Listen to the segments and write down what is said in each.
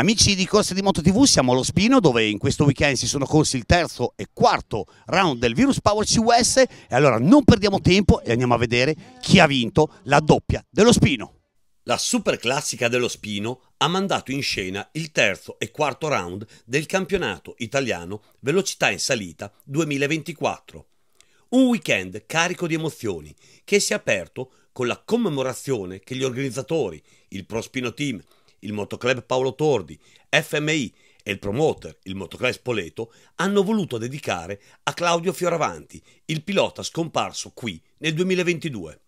Amici di Corse di Moto TV, siamo allo Spino dove in questo weekend si sono corsi il terzo e quarto round del Virus Power CUS e allora non perdiamo tempo e andiamo a vedere chi ha vinto la doppia dello Spino. La super classica dello Spino ha mandato in scena il terzo e quarto round del campionato italiano Velocità in Salita 2024. Un weekend carico di emozioni che si è aperto con la commemorazione che gli organizzatori, il Pro Spino Team il motoclub Paolo Tordi, FMI e il promoter, il motoclub Spoleto, hanno voluto dedicare a Claudio Fioravanti, il pilota scomparso qui nel 2022.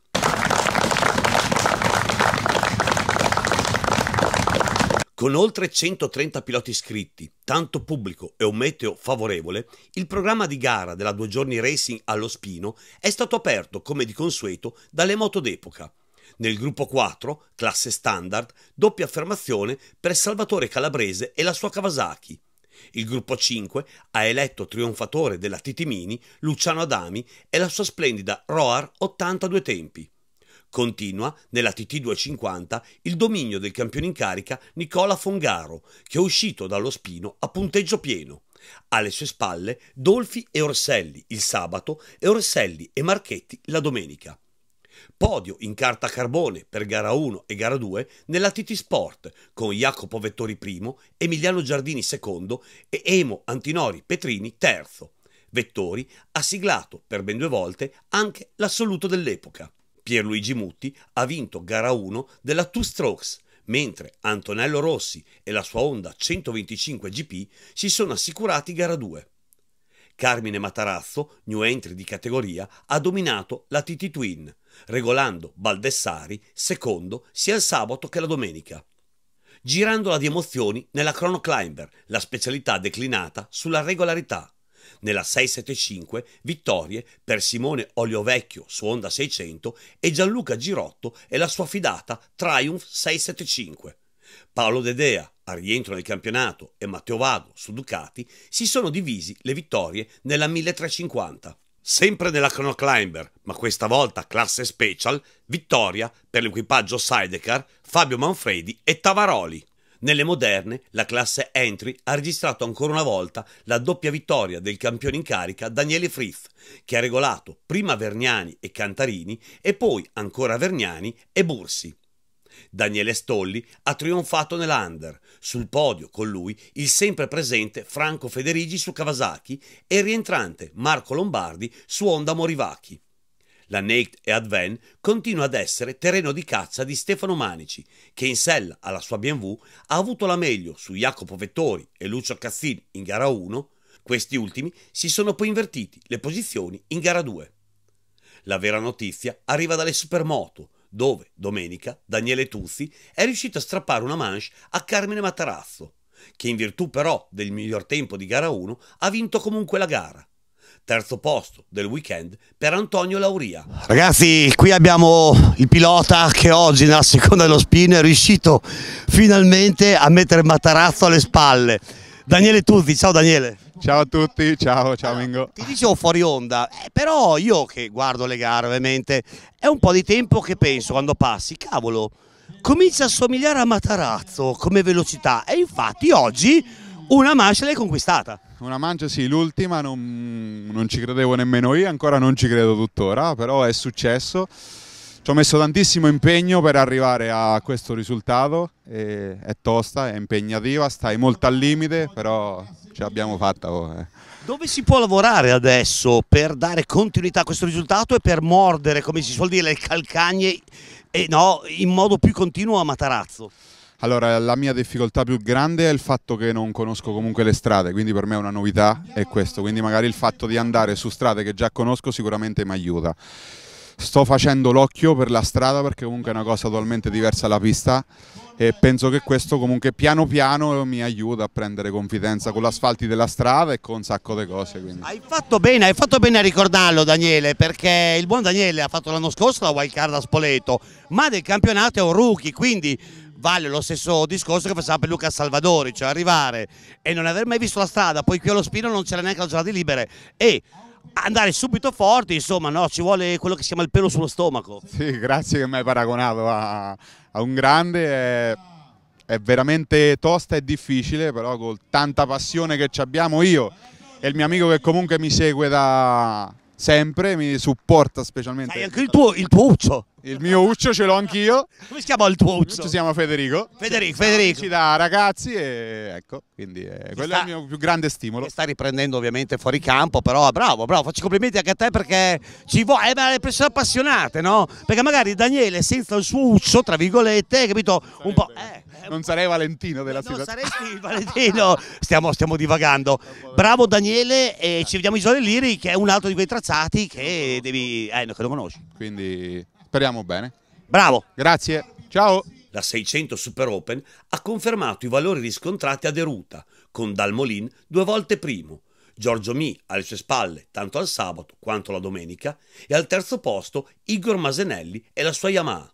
Con oltre 130 piloti iscritti, tanto pubblico e un meteo favorevole, il programma di gara della due giorni racing allo Spino è stato aperto, come di consueto, dalle moto d'epoca. Nel gruppo 4, classe standard, doppia affermazione per Salvatore Calabrese e la sua Kawasaki. Il gruppo 5 ha eletto trionfatore della Titimini Luciano Adami e la sua splendida Roar 82 tempi. Continua nella TT250 il dominio del campione in carica Nicola Fongaro, che è uscito dallo spino a punteggio pieno. Alle sue spalle Dolfi e Orselli il sabato e Orselli e Marchetti la domenica. Podio in carta carbone per gara 1 e gara 2 nella TT Sport con Jacopo Vettori primo, Emiliano Giardini secondo e Emo Antinori Petrini terzo. Vettori ha siglato per ben due volte anche l'assoluto dell'epoca. Pierluigi Mutti ha vinto gara 1 della Two Strokes, mentre Antonello Rossi e la sua Honda 125 GP si sono assicurati gara 2. Carmine Matarazzo, new entry di categoria, ha dominato la TT Twin, regolando Baldessari secondo sia il sabato che la domenica, girandola di emozioni nella Chrono Climber, la specialità declinata sulla regolarità. Nella 675 vittorie per Simone Oliovecchio su Honda 600 e Gianluca Girotto e la sua fidata Triumph 675. Paolo Dedea al rientro nel campionato e Matteo Vago su Ducati si sono divisi le vittorie nella 1350. Sempre nella Chrono Climber, ma questa volta classe special, vittoria per l'equipaggio Sidecar, Fabio Manfredi e Tavaroli. Nelle moderne, la classe Entry ha registrato ancora una volta la doppia vittoria del campione in carica Daniele Frith, che ha regolato prima Verniani e Cantarini e poi ancora Verniani e Bursi. Daniele Stolli ha trionfato nell'Under, sul podio con lui il sempre presente Franco Federigi su Kawasaki e il rientrante Marco Lombardi su Honda Morivacchi. La Naked e Adven continua ad essere terreno di caccia di Stefano Manici, che in sella alla sua BMW ha avuto la meglio su Jacopo Vettori e Lucio Cazzin in gara 1, questi ultimi si sono poi invertiti le posizioni in gara 2. La vera notizia arriva dalle supermoto, dove, domenica, Daniele Tussi è riuscito a strappare una manche a Carmine Matarazzo, che in virtù però del miglior tempo di gara 1 ha vinto comunque la gara terzo posto del weekend per Antonio Lauria. Ragazzi, qui abbiamo il pilota che oggi nella seconda dello spin è riuscito finalmente a mettere Matarazzo alle spalle. Daniele Tuzzi, ciao Daniele. Ciao a tutti, ciao, ciao allora, Mingo. Ti dicevo fuori onda, eh, però io che guardo le gare ovviamente, è un po' di tempo che penso quando passi, cavolo, comincia a somigliare a Matarazzo come velocità e infatti oggi una mancia l'hai conquistata. Una mancia sì, l'ultima non, non ci credevo nemmeno io, ancora non ci credo tuttora, però è successo ci ho messo tantissimo impegno per arrivare a questo risultato, è tosta, è impegnativa, stai molto al limite, però ce l'abbiamo fatta. Oh, eh. Dove si può lavorare adesso per dare continuità a questo risultato e per mordere, come si suol dire, le calcagne eh no, in modo più continuo a Matarazzo? Allora, la mia difficoltà più grande è il fatto che non conosco comunque le strade, quindi per me è una novità è questo, quindi magari il fatto di andare su strade che già conosco sicuramente mi aiuta sto facendo l'occhio per la strada perché comunque è una cosa totalmente diversa la pista e penso che questo comunque piano piano mi aiuta a prendere confidenza con l'asfalti della strada e con un sacco di cose. Quindi. Hai fatto bene, hai fatto bene a ricordarlo Daniele perché il buon Daniele ha fatto l'anno scorso la wild card a Spoleto ma del campionato è un rookie quindi vale lo stesso discorso che faceva per Luca Salvadori, cioè arrivare e non aver mai visto la strada, poi qui allo Spino non c'era neanche la giornata di libere e andare subito forti, insomma, no? ci vuole quello che si chiama il pelo sullo stomaco. Sì, grazie che mi hai paragonato a, a un grande. È, è, veramente tosta e difficile, però con tanta passione che abbiamo io e il mio amico che comunque mi segue da, sempre, mi supporta specialmente. Hai anche il tuo, il tuo uccio. Il mio uccio ce l'ho anch'io. Come si chiama il tuo uccio? Ci si chiama Federico. Federico, Federico. Ci dà ragazzi e ecco, quindi eh, quello sta, è il mio più grande stimolo. Sta riprendendo ovviamente fuori campo, però bravo, bravo, faccio complimenti anche a te perché ci vuole, eh, è le persone appassionate, no? Perché magari Daniele senza il suo uccio, tra virgolette, capito, un po'... Eh, eh, non sarei Valentino della eh, no, situazione. saresti Valentino. Stiamo, stiamo divagando. Bravo Daniele e ci vediamo in Zone Liri che è un altro di quei trazzati che devi... Eh, che non conosci. Quindi speriamo bene. Bravo. Grazie. Ciao. La 600 Super Open ha confermato i valori riscontrati a Deruta, con Dalmolin due volte primo, Giorgio Mi alle sue spalle tanto al sabato quanto la domenica e al terzo posto Igor Masenelli e la sua Yamaha.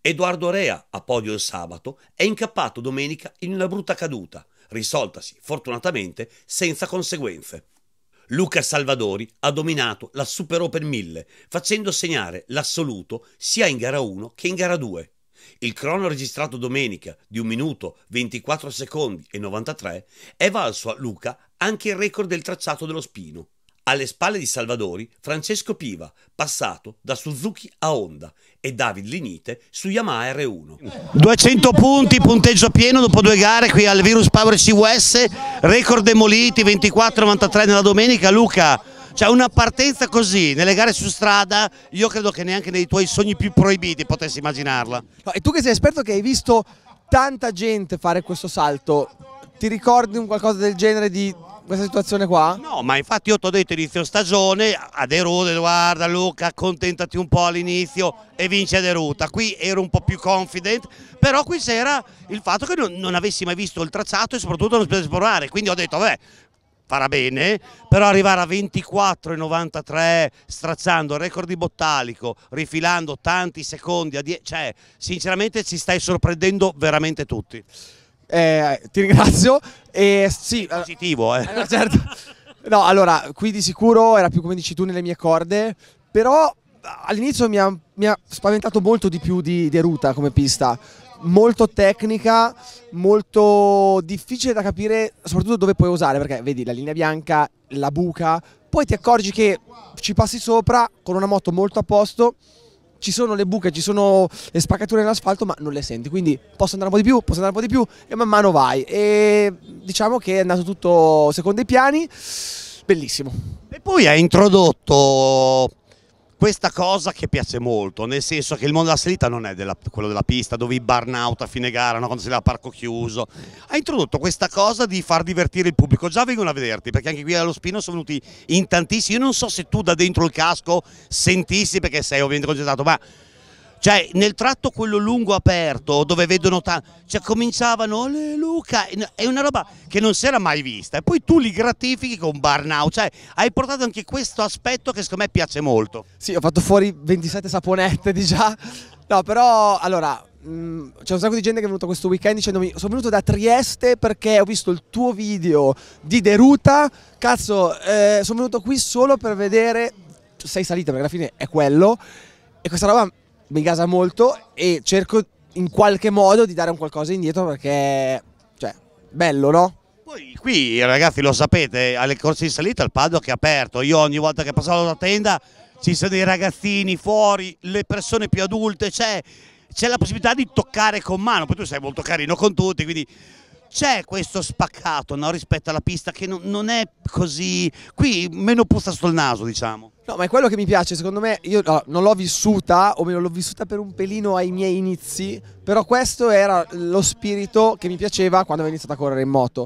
Edoardo Rea, a podio il sabato, è incappato domenica in una brutta caduta, risoltasi fortunatamente senza conseguenze. Luca Salvadori ha dominato la Super Open 1000, facendo segnare l'assoluto sia in gara 1 che in gara 2. Il crono registrato domenica di 1 minuto 24 secondi e 93 è valso a Luca anche il record del tracciato dello Spino. Alle spalle di Salvadori, Francesco Piva, passato da Suzuki a Honda e David Linite su Yamaha R1. 200 punti, punteggio pieno dopo due gare qui al Virus Power CUS, record demoliti, 24-93 nella domenica. Luca, cioè una partenza così, nelle gare su strada, io credo che neanche nei tuoi sogni più proibiti potessi immaginarla. No, e tu che sei esperto che hai visto tanta gente fare questo salto, ti ricordi un qualcosa del genere di questa situazione qua? No, ma infatti io ti ho detto inizio stagione, a De Rude, guarda Luca, accontentati un po' all'inizio e vince De Ruta. Qui ero un po' più confident, però qui c'era il fatto che non, non, avessi mai visto il tracciato e soprattutto non potessi provare, quindi ho detto vabbè, farà bene, però arrivare a 24,93 stracciando il record di Bottalico, rifilando tanti secondi, a die- cioè sinceramente ci stai sorprendendo veramente tutti. Eh, ti ringrazio. E sì, positivo, eh. eh certo. No, allora, qui di sicuro era più come dici tu nelle mie corde, però all'inizio mi ha, mi ha spaventato molto di più di, di Ruta come pista molto tecnica, molto difficile da capire, soprattutto dove puoi usare, perché vedi la linea bianca, la buca, poi ti accorgi che ci passi sopra con una moto molto a posto ci sono le buche, ci sono le spaccature nell'asfalto, ma non le senti. Quindi posso andare un po' di più, posso andare un po' di più e man mano vai. E diciamo che è andato tutto secondo i piani, bellissimo. E poi hai introdotto questa cosa che piace molto, nel senso che il mondo della salita non è della, quello della pista dove i burnout a fine gara, no? quando si va a parco chiuso, ha introdotto questa cosa di far divertire il pubblico, già vengono a vederti perché anche qui allo Spino sono venuti in tantissimi, io non so se tu da dentro il casco sentissi perché sei ovviamente concentrato, ma cioè, nel tratto quello lungo aperto, dove vedono tanto, cioè cominciavano Luca, è una roba che non si era mai vista. E poi tu li gratifichi con Barnau, cioè hai portato anche questo aspetto che secondo me piace molto. Sì, ho fatto fuori 27 saponette di già. No, però allora mm, c'è un sacco di gente che è venuta questo weekend dicendomi sono venuto da Trieste perché ho visto il tuo video di Deruta, cazzo eh, sono venuto qui solo per vedere, sei salita perché alla fine è quello e questa roba mi gasa molto e cerco in qualche modo di dare un qualcosa indietro perché, cioè, bello, no? Poi qui ragazzi lo sapete, alle corse di salita il paddock è aperto, io ogni volta che passavo la tenda ci sono dei ragazzini fuori, le persone più adulte, c'è la possibilità di toccare con mano, poi tu sei molto carino con tutti, quindi c'è questo spaccato no, rispetto alla pista che non, non è così, qui meno posta sul naso diciamo. No, ma è quello che mi piace, secondo me, io no, non l'ho vissuta, o meno l'ho vissuta per un pelino ai miei inizi, però questo era lo spirito che mi piaceva quando avevo iniziato a correre in moto.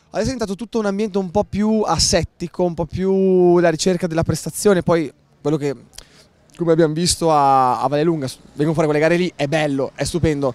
Adesso è diventato tutto un ambiente un po' più asettico, un po' più la ricerca della prestazione, poi quello che, come abbiamo visto a, a Vallelunga, vengono fuori quelle gare lì, è bello, è stupendo,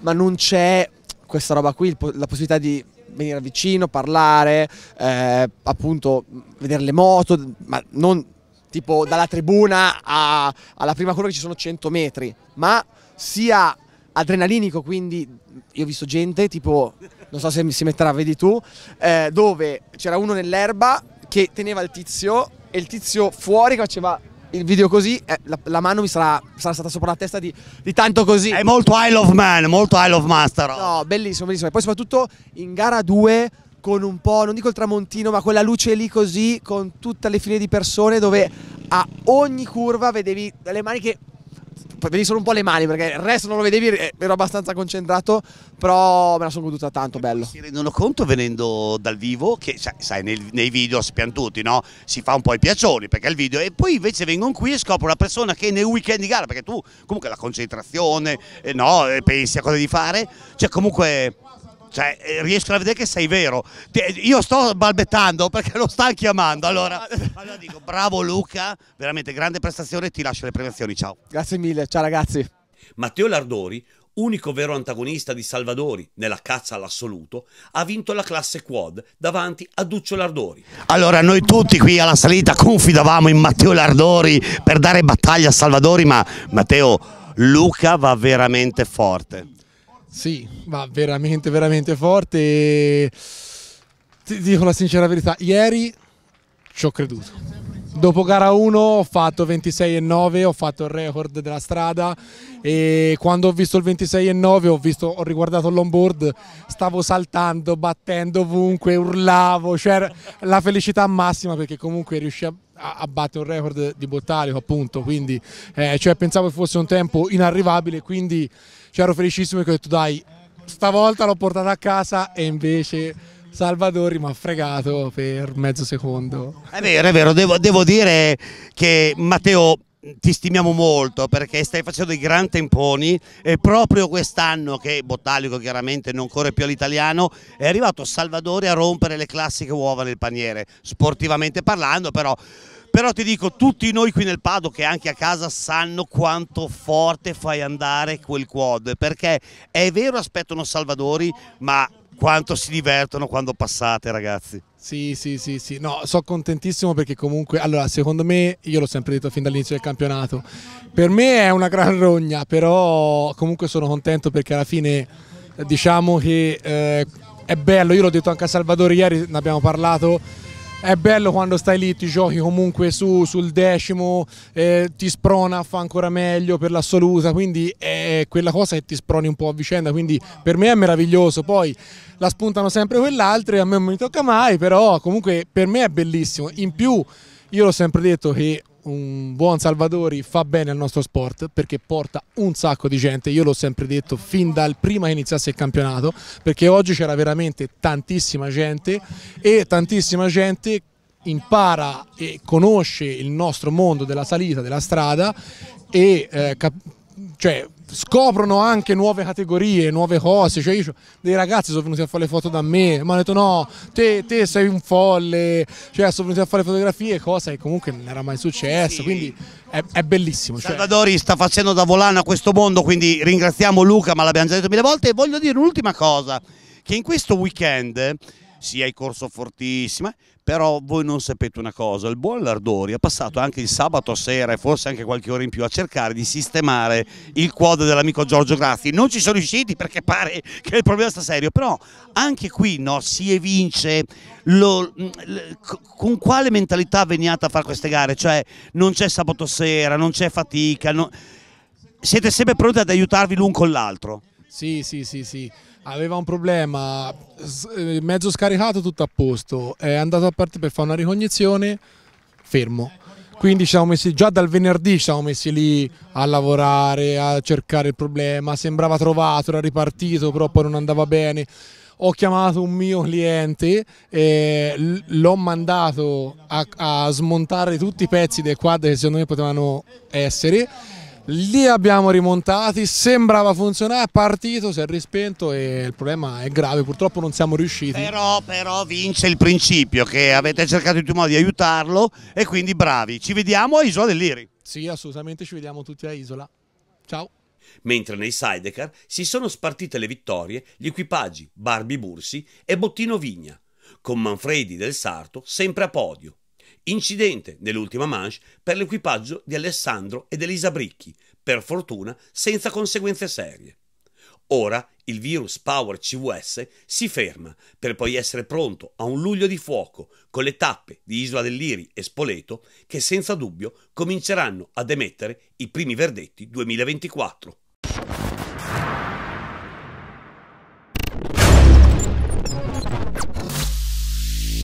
ma non c'è questa roba qui, la possibilità di venire vicino, parlare, eh, appunto vedere le moto, ma non tipo dalla tribuna a, alla prima curva che ci sono 100 metri, ma sia adrenalinico, quindi io ho visto gente tipo, non so se mi si metterà, vedi tu, eh, dove c'era uno nell'erba che teneva il tizio e il tizio fuori che faceva il video così, eh, la, la, mano mi sarà, sarà, stata sopra la testa di, di, tanto così. È molto Isle of Man, molto Isle of Master. No, bellissimo, bellissimo. E poi soprattutto in gara 2 con un po', non dico il tramontino, ma quella luce lì così, con tutte le file di persone dove a ogni curva vedevi le mani che vedi solo un po' le mani perché il resto non lo vedevi, eh, ero abbastanza concentrato, però me la sono goduta tanto, bello. Si rendono conto venendo dal vivo che, sai, nei, nei, video sappiamo tutti, no? Si fa un po' i piacioni perché è il video e poi invece vengono qui e scoprono una persona che nel weekend di gara, perché tu comunque la concentrazione, eh, no, eh, pensi a cosa di fare, cioè comunque cioè, eh, riescono a vedere che sei vero. Eh, io sto balbettando perché lo sta chiamando. Allora, allora dico bravo Luca, veramente grande prestazione, ti lascio le premiazioni, ciao. Grazie mille, ciao ragazzi. Matteo Lardori, unico vero antagonista di Salvadori nella caccia all'assoluto, ha vinto la classe quad davanti a Duccio Lardori. Allora, noi tutti qui alla salita confidavamo in Matteo Lardori per dare battaglia a Salvadori, ma Matteo, Luca va veramente forte. Sì, va veramente, veramente forte. E... Ti dico la sincera verità, ieri ci ho creduto Dopo gara 1 ho fatto 26 e 9, ho fatto il record della strada e quando ho visto il 26,9 ho, visto, ho riguardato l'onboard, stavo saltando, battendo ovunque, urlavo, cioè la felicità massima perché comunque riuscì a, a battere un record di Bottario appunto, quindi eh, cioè, pensavo che fosse un tempo inarrivabile, quindi cioè, ero felicissimo e ho detto dai, stavolta l'ho portata a casa e invece Salvadori mi ha fregato per mezzo secondo. È vero, è vero, devo, devo dire che Matteo ti stimiamo molto perché stai facendo dei gran temponi e proprio quest'anno che Bottalico chiaramente non corre più all'italiano è arrivato Salvadori a rompere le classiche uova nel paniere sportivamente parlando però però ti dico tutti noi qui nel Pado che anche a casa sanno quanto forte fai andare quel quad perché è vero aspettano Salvadori ma quanto si divertono quando passate ragazzi. Sì, sì, sì, sì, no, sono contentissimo perché comunque, allora, secondo me, io l'ho sempre detto fin dall'inizio del campionato, per me è una gran rogna, però comunque sono contento perché alla fine diciamo che eh, è bello, io l'ho detto anche a Salvatore ieri, ne abbiamo parlato, è bello quando stai lì, ti giochi comunque su, sul decimo, eh, ti sprona a fare ancora meglio per l'assoluta, quindi è quella cosa che ti sproni un po' a vicenda, quindi per me è meraviglioso. Poi la spuntano sempre quell'altro e a me non mi tocca mai, però comunque per me è bellissimo. In più io l'ho sempre detto che un buon Salvadori fa bene al nostro sport perché porta un sacco di gente, io l'ho sempre detto fin dal prima che iniziasse il campionato, perché oggi c'era veramente tantissima gente e tantissima gente impara e conosce il nostro mondo della salita, della strada e eh, cioè scoprono anche nuove categorie, nuove cose. Cioè io, dei ragazzi sono venuti a fare le foto da me, mi hanno detto no, te, te, sei un folle, cioè sono venuti a fare fotografie, cosa che comunque non era mai successo, sì. quindi è, è bellissimo. Cioè. sta facendo da volano a questo mondo, quindi ringraziamo Luca, ma l'abbiamo già detto mille volte e voglio dire un'ultima cosa, che in questo weekend sia il corso fortissima, però voi non sapete una cosa, il buon Lardori ha passato anche il sabato sera e forse anche qualche ora in più a cercare di sistemare il quad dell'amico Giorgio Grazzi, non ci sono riusciti perché pare che il problema sta serio, però anche qui no, si evince lo, con quale mentalità veniate a fare queste gare, cioè non c'è sabato sera, non c'è fatica, non... siete sempre pronti ad aiutarvi l'un con l'altro. Sì, sì, sì, sì. Aveva un problema, eh, mezzo scaricato, tutto a posto. È andato a parte per fare una ricognizione, fermo. Quindi ci siamo messi già dal venerdì, ci siamo messi lì a lavorare, a cercare il problema. Sembrava trovato, era ripartito, però poi non andava bene. Ho chiamato un mio cliente, l'ho mandato a, a, smontare tutti i pezzi del quad che secondo me potevano essere Lì abbiamo rimontati, sembrava funzionare, è partito, si è rispento e il problema è grave, purtroppo non siamo riusciti. Però, però vince il principio che avete cercato in tutti i modi di aiutarlo e quindi bravi. Ci vediamo a Isola dell'Iri. Sì, assolutamente ci vediamo tutti a Isola. Ciao. Mentre nei sidecar si sono spartite le vittorie gli equipaggi Barbi Bursi e Bottino Vigna, con Manfredi del Sarto sempre a podio. Incidente nell'ultima manche per l'equipaggio di Alessandro ed Elisa Bricchi, per fortuna senza conseguenze serie. Ora il virus Power CVS si ferma per poi essere pronto a un luglio di fuoco con le tappe di Isola dell'Iri e Spoleto che senza dubbio cominceranno ad emettere i primi verdetti 2024.